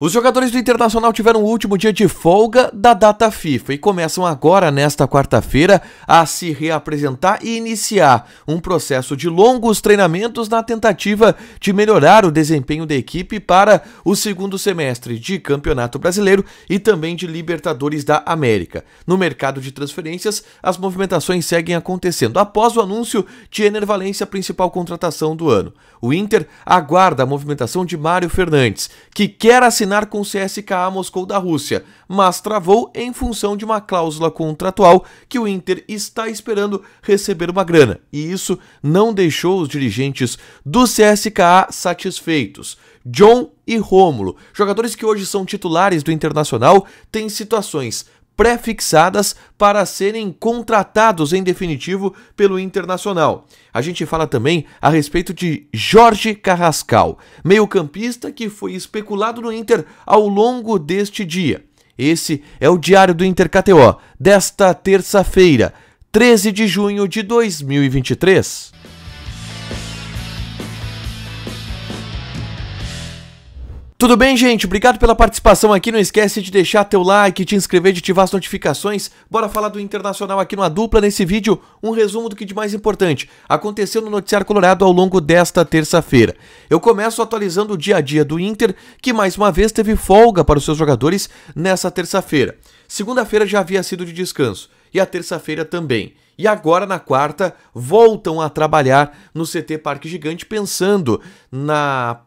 Os jogadores do Internacional tiveram o último dia de folga da data FIFA e começam agora, nesta quarta-feira, a se reapresentar e iniciar um processo de longos treinamentos na tentativa de melhorar o desempenho da equipe para o segundo semestre de Campeonato Brasileiro e também de Libertadores da América. No mercado de transferências, as movimentações seguem acontecendo após o anúncio de Enervalência, Valência, principal contratação do ano. O Inter aguarda a movimentação de Mário Fernandes, que quer assinar com o CSKA Moscou da Rússia, mas travou em função de uma cláusula contratual que o Inter está esperando receber uma grana, e isso não deixou os dirigentes do CSKA satisfeitos. John e Rômulo, jogadores que hoje são titulares do Internacional, têm situações pré-fixadas para serem contratados em definitivo pelo Internacional. A gente fala também a respeito de Jorge Carrascal, meio-campista que foi especulado no Inter ao longo deste dia. Esse é o Diário do Inter KTO, desta terça-feira, 13 de junho de 2023. Tudo bem, gente? Obrigado pela participação aqui. Não esquece de deixar teu like, te inscrever, de ativar as notificações. Bora falar do Internacional aqui numa dupla. Nesse vídeo, um resumo do que de mais importante aconteceu no Noticiário Colorado ao longo desta terça-feira. Eu começo atualizando o dia a dia do Inter, que mais uma vez teve folga para os seus jogadores nessa terça-feira. Segunda-feira já havia sido de descanso e a terça-feira também. E agora, na quarta, voltam a trabalhar no CT Parque Gigante, pensando na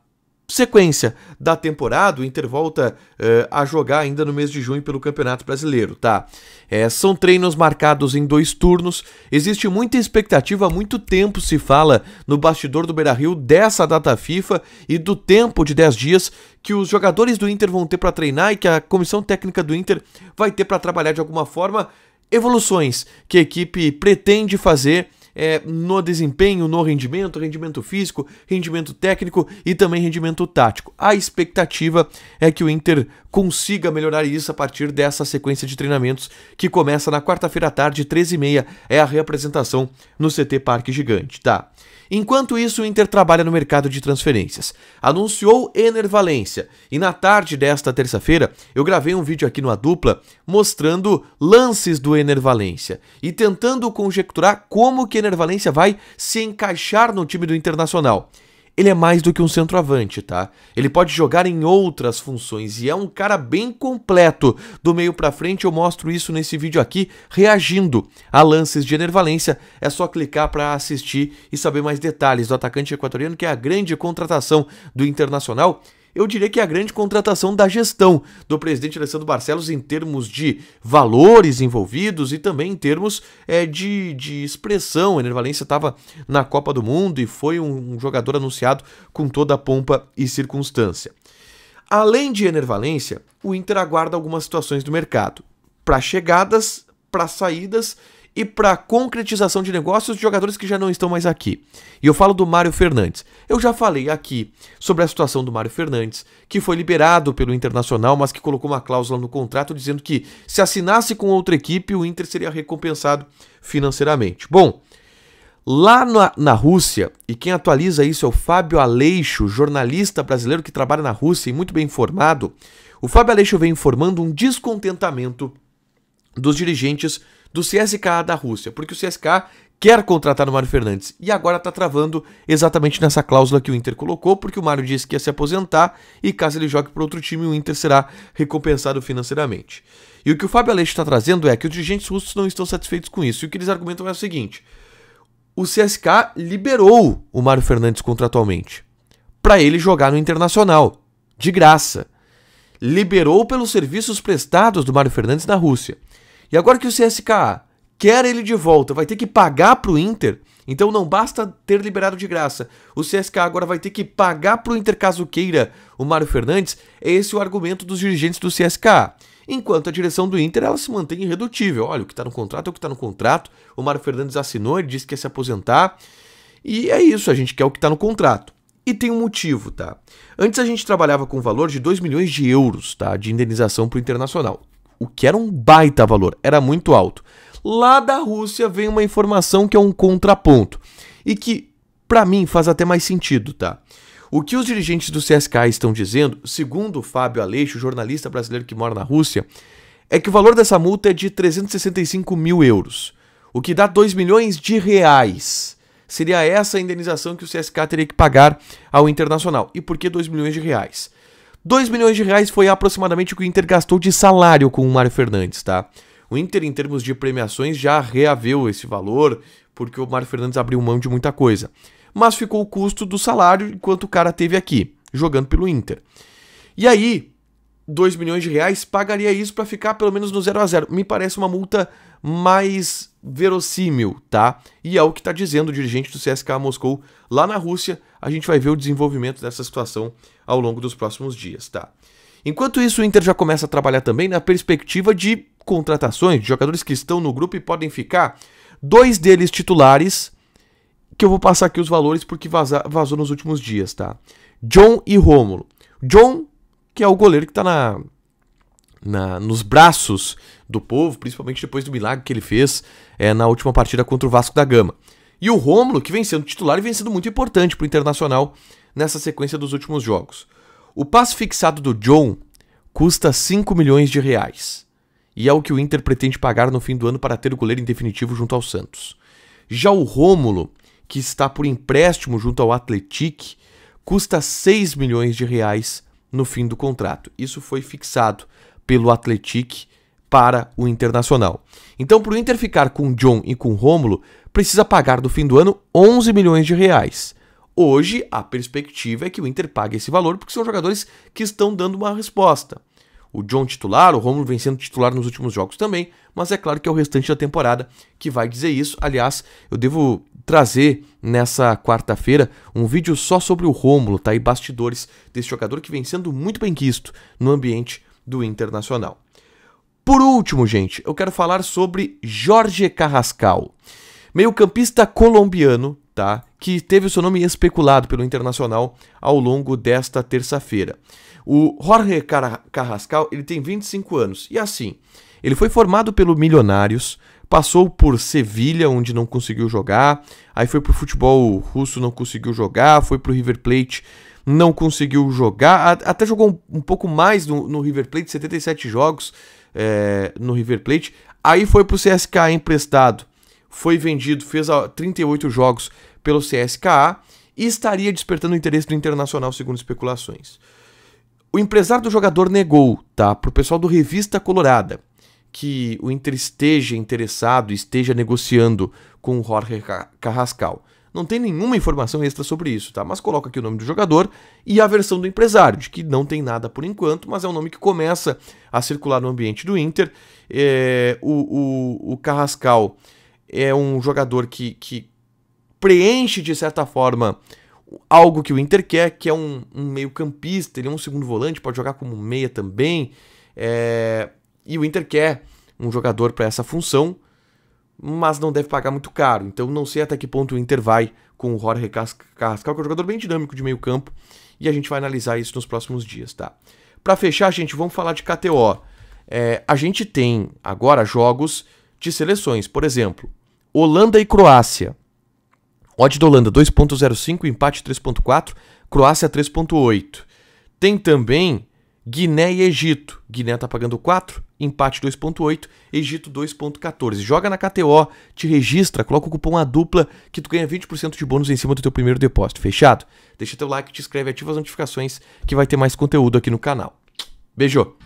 sequência da temporada, o Inter volta uh, a jogar ainda no mês de junho pelo Campeonato Brasileiro, tá? É, são treinos marcados em dois turnos, existe muita expectativa, há muito tempo se fala no bastidor do Beira-Rio dessa data FIFA e do tempo de 10 dias que os jogadores do Inter vão ter para treinar e que a comissão técnica do Inter vai ter para trabalhar de alguma forma evoluções que a equipe pretende fazer é, no desempenho, no rendimento, rendimento físico, rendimento técnico e também rendimento tático. A expectativa é que o Inter consiga melhorar isso a partir dessa sequência de treinamentos que começa na quarta-feira à tarde, 13h30, é a reapresentação no CT Parque Gigante, tá? Enquanto isso, o Inter trabalha no mercado de transferências. Anunciou Ener Valência e na tarde desta terça-feira eu gravei um vídeo aqui no A Dupla mostrando lances do Ener Valência e tentando conjecturar como que Ener Valência vai se encaixar no time do Internacional ele é mais do que um centroavante, tá? Ele pode jogar em outras funções e é um cara bem completo. Do meio para frente eu mostro isso nesse vídeo aqui, reagindo a lances de Enervalência. É só clicar para assistir e saber mais detalhes do atacante equatoriano, que é a grande contratação do Internacional eu diria que é a grande contratação da gestão do presidente Alessandro Barcelos em termos de valores envolvidos e também em termos é, de, de expressão. O Ener Valência estava na Copa do Mundo e foi um, um jogador anunciado com toda a pompa e circunstância. Além de enervalência, o Inter aguarda algumas situações do mercado, para chegadas, para saídas e para concretização de negócios de jogadores que já não estão mais aqui. E eu falo do Mário Fernandes. Eu já falei aqui sobre a situação do Mário Fernandes, que foi liberado pelo Internacional, mas que colocou uma cláusula no contrato dizendo que se assinasse com outra equipe, o Inter seria recompensado financeiramente. Bom, Lá na, na, Rússia, e quem atualiza isso é o Fábio Aleixo, jornalista brasileiro que trabalha na Rússia e muito bem informado, o Fábio Aleixo vem informando um descontentamento dos dirigentes do CSKA da Rússia, porque o CSKA quer contratar o Mário Fernandes e agora está travando exatamente nessa cláusula que o Inter colocou, porque o Mário disse que ia se aposentar e caso ele jogue para outro time, o Inter será recompensado financeiramente. E o que o Fábio Aleixo está trazendo é que os dirigentes russos não estão satisfeitos com isso. E o que eles argumentam é o seguinte: o CSK liberou o Mário Fernandes contratualmente para ele jogar no Internacional, de graça. Liberou pelos serviços prestados do Mário Fernandes na Rússia. E agora que o CSKA quer ele de volta, vai ter que pagar para o Inter. Então não basta ter liberado de graça. O CSKA agora vai ter que pagar para o Inter caso queira o Mário Fernandes. É esse o argumento dos dirigentes do CSKA. Enquanto a direção do Inter ela se mantém irredutível. Olha, o que está no contrato é o que está no contrato. O Mário Fernandes assinou, ele disse que ia se aposentar. E é isso, a gente quer o que está no contrato. E tem um motivo, tá? Antes a gente trabalhava com o valor de 2 milhões de euros, tá? De indenização para o Internacional o que era um baita valor, era muito alto. Lá da Rússia vem uma informação que é um contraponto e que, para mim, faz até mais sentido, tá? O que os dirigentes do CSKA estão dizendo, segundo o Fábio Aleixo, jornalista brasileiro que mora na Rússia, é que o valor dessa multa é de 365 mil euros, o que dá 2 milhões de reais. Seria essa a indenização que o CSK teria que pagar ao Internacional. E por que 2 milhões de reais? 2 milhões de reais foi aproximadamente o que o Inter gastou de salário com o Mário Fernandes, tá? O Inter, em termos de premiações, já reaveu esse valor, porque o Mário Fernandes abriu mão de muita coisa. Mas ficou o custo do salário enquanto o cara teve aqui, jogando pelo Inter. E aí, 2 milhões de reais pagaria isso para ficar pelo menos no 0 a 0 Me parece uma multa mais verossímil, tá? E é o que está dizendo o dirigente do CSKA Moscou lá na Rússia. A gente vai ver o desenvolvimento dessa situação ao longo dos próximos dias, tá? Enquanto isso, o Inter já começa a trabalhar também na perspectiva de contratações, de jogadores que estão no grupo e podem ficar. Dois deles titulares, que eu vou passar aqui os valores porque vaza, vazou nos últimos dias, tá? John e Rômulo. John, que é o goleiro que está na, na, nos braços do povo, principalmente depois do milagre que ele fez é, na última partida contra o Vasco da Gama. E o Rômulo, que vem sendo titular e vem sendo muito importante para o Internacional nessa sequência dos últimos jogos. O passe fixado do John custa 5 milhões de reais. E é o que o Inter pretende pagar no fim do ano para ter o goleiro em definitivo junto ao Santos. Já o Rômulo, que está por empréstimo junto ao Atletique, custa 6 milhões de reais no fim do contrato. Isso foi fixado pelo Atletique para o Internacional. Então, para o Inter ficar com John e com Rômulo, precisa pagar do fim do ano 11 milhões de reais. Hoje, a perspectiva é que o Inter pague esse valor, porque são jogadores que estão dando uma resposta. O John titular, o Romulo vem sendo titular nos últimos jogos também, mas é claro que é o restante da temporada que vai dizer isso. Aliás, eu devo trazer nessa quarta-feira um vídeo só sobre o Romulo, tá? E bastidores desse jogador que vem sendo muito bem quisto no ambiente do Internacional. Por último, gente, eu quero falar sobre Jorge Carrascal, meio-campista colombiano, tá? Que teve o seu nome especulado pelo Internacional ao longo desta terça-feira. O Jorge Car Carrascal, ele tem 25 anos e assim, ele foi formado pelo Milionários, passou por Sevilha, onde não conseguiu jogar, aí foi pro futebol russo, não conseguiu jogar, foi pro River Plate, não conseguiu jogar, até jogou um, pouco mais no, no River Plate, 77 jogos, é, no River Plate. Aí foi para o CSKA emprestado, foi vendido, fez 38 jogos pelo CSKA e estaria despertando o interesse do Internacional, segundo especulações. O empresário do jogador negou, tá? Pro pessoal do Revista Colorada, que o Inter esteja interessado, esteja negociando com o Jorge Carrascal. Não tem nenhuma informação extra sobre isso, tá? Mas coloca aqui o nome do jogador e a versão do empresário, de que não tem nada por enquanto, mas é um nome que começa a circular no ambiente do Inter. É, o, o, o Carrascal é um jogador que, que preenche, de certa forma, algo que o Inter quer, que é um, um meio-campista, ele é um segundo volante, pode jogar como meia também. É, e o Inter quer um jogador para essa função mas não deve pagar muito caro. Então não sei até que ponto o Inter vai com o Jorge Carrascal, que é um jogador bem dinâmico de meio campo, e a gente vai analisar isso nos próximos dias, tá? Para fechar, gente, vamos falar de KTO. É, a gente tem agora jogos de seleções, por exemplo, Holanda e Croácia. Odd da Holanda 2.05, empate 3.4, Croácia 3.8. Tem também Guiné e Egito. Guiné tá pagando 4, empate 2.8, Egito 2.14. Joga na KTO, te registra, coloca o cupom A dupla que tu ganha 20% de bônus em cima do teu primeiro depósito. Fechado? Deixa teu like, te inscreve, ativa as notificações que vai ter mais conteúdo aqui no canal. Beijo.